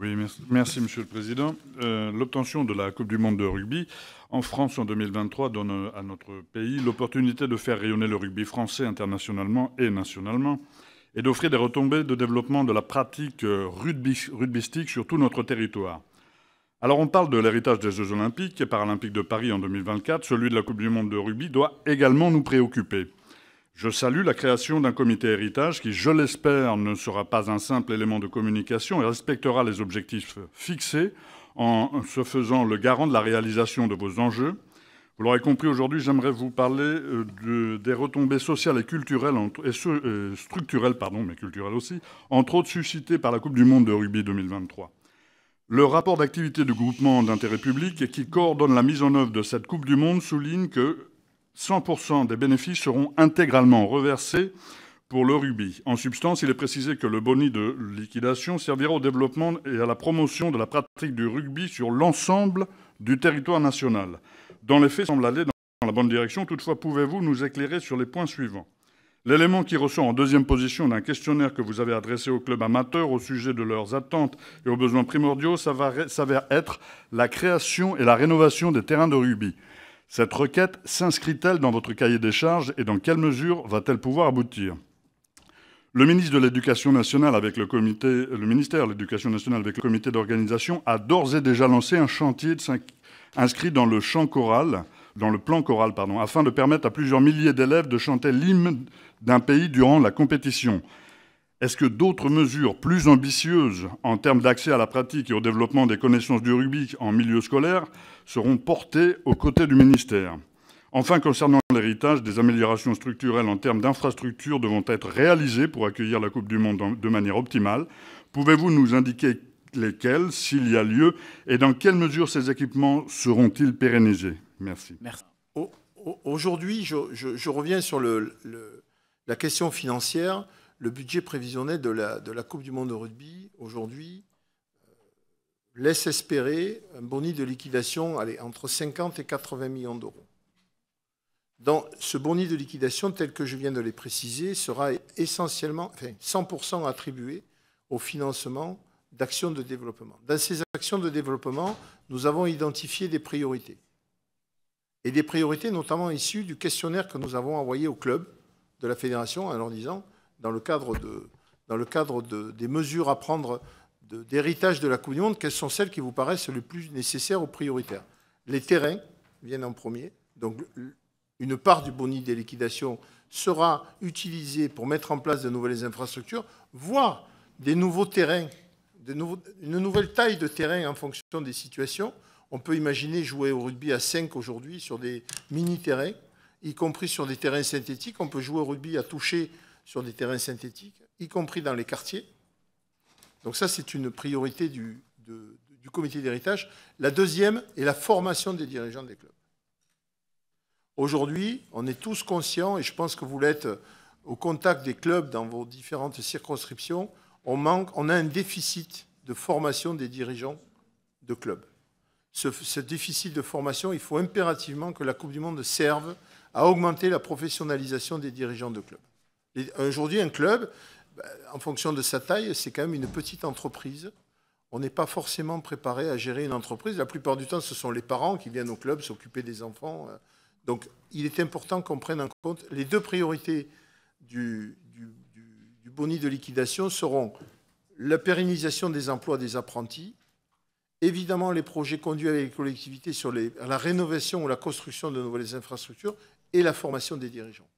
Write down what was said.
Oui, merci, Monsieur le Président. Euh, l'obtention de la Coupe du Monde de rugby en France en 2023 donne à notre pays l'opportunité de faire rayonner le rugby français internationalement et nationalement et d'offrir des retombées de développement de la pratique euh, rugby, rugbystique sur tout notre territoire. Alors on parle de l'héritage des Jeux olympiques et paralympiques de Paris en 2024, celui de la Coupe du Monde de rugby doit également nous préoccuper. Je salue la création d'un comité héritage qui, je l'espère, ne sera pas un simple élément de communication et respectera les objectifs fixés en se faisant le garant de la réalisation de vos enjeux. Vous l'aurez compris aujourd'hui, j'aimerais vous parler euh, des retombées sociales et culturelles, et, euh, structurelles, pardon, mais culturelles aussi, entre autres suscitées par la Coupe du Monde de rugby 2023. Le rapport d'activité du groupement d'intérêt public qui coordonne la mise en œuvre de cette Coupe du Monde souligne que 100% des bénéfices seront intégralement reversés pour le rugby. En substance, il est précisé que le boni de liquidation servira au développement et à la promotion de la pratique du rugby sur l'ensemble du territoire national. Dans les faits, semble aller dans la bonne direction. Toutefois, pouvez-vous nous éclairer sur les points suivants L'élément qui ressort en deuxième position d'un questionnaire que vous avez adressé aux clubs amateurs au sujet de leurs attentes et aux besoins primordiaux s'avère être la création et la rénovation des terrains de rugby. Cette requête s'inscrit-elle dans votre cahier des charges et dans quelle mesure va-t-elle pouvoir aboutir le ministre de l'Éducation nationale avec le ministère de l'Éducation nationale avec le comité d'organisation a d'ores et déjà lancé un chantier inscrit dans le choral, dans le plan choral, afin de permettre à plusieurs milliers d'élèves de chanter l'hymne d'un pays durant la compétition. Est-ce que d'autres mesures plus ambitieuses en termes d'accès à la pratique et au développement des connaissances du rugby en milieu scolaire seront portées aux côtés du ministère Enfin, concernant l'héritage, des améliorations structurelles en termes d'infrastructures devront être réalisées pour accueillir la Coupe du Monde de manière optimale. Pouvez-vous nous indiquer lesquelles, s'il y a lieu, et dans quelle mesure ces équipements seront-ils pérennisés Merci. Aujourd'hui, je, reviens sur la question financière le budget prévisionnel de la, Coupe du Monde de rugby, aujourd'hui, euh, laisse espérer un boni de liquidation entre 50 et 80 millions d'euros. Dans ce boni de liquidation, tel que je viens de les préciser, sera essentiellement, enfin, 100% attribué au financement d'actions de développement. Dans ces actions de développement, nous avons identifié des priorités. Et des priorités notamment issues du questionnaire que nous avons envoyé au club de la fédération en leur disant dans le cadre, de, dans le cadre des mesures à prendre d'héritage de, la Coupe du Monde, quelles sont celles qui vous paraissent les plus nécessaires ou prioritaires Les terrains viennent en premier. Donc, une part du boni des liquidations sera utilisée pour mettre en place de nouvelles infrastructures, voire des nouveaux terrains, de une nouvelle taille de terrain en fonction des situations. On peut imaginer jouer au rugby à 5 aujourd'hui sur des mini-terrains, y compris sur des terrains synthétiques. On peut jouer au rugby à toucher sur des terrains synthétiques, y compris dans les quartiers. Donc ça, c'est une priorité du, comité d'héritage. La deuxième est la formation des dirigeants des clubs. Aujourd'hui, on est tous conscients, et je pense que vous l'êtes euh, au contact des clubs dans vos différentes circonscriptions, on, manque, on a un déficit de formation des dirigeants de clubs. Ce, ce, déficit de formation, il faut impérativement que la Coupe du Monde serve à augmenter la professionnalisation des dirigeants de clubs. Aujourd'hui, un club, bah, en fonction de sa taille, c'est quand même une petite entreprise. On n'est pas forcément préparé à gérer une entreprise. La plupart du temps, ce sont les parents qui viennent au club s'occuper des enfants. Euh. Donc, il est important qu'on prenne en compte les deux priorités du, du, boni de liquidation seront la pérennisation des emplois des apprentis, évidemment les projets conduits avec les collectivités sur la rénovation ou la construction de nouvelles infrastructures et la formation des dirigeants.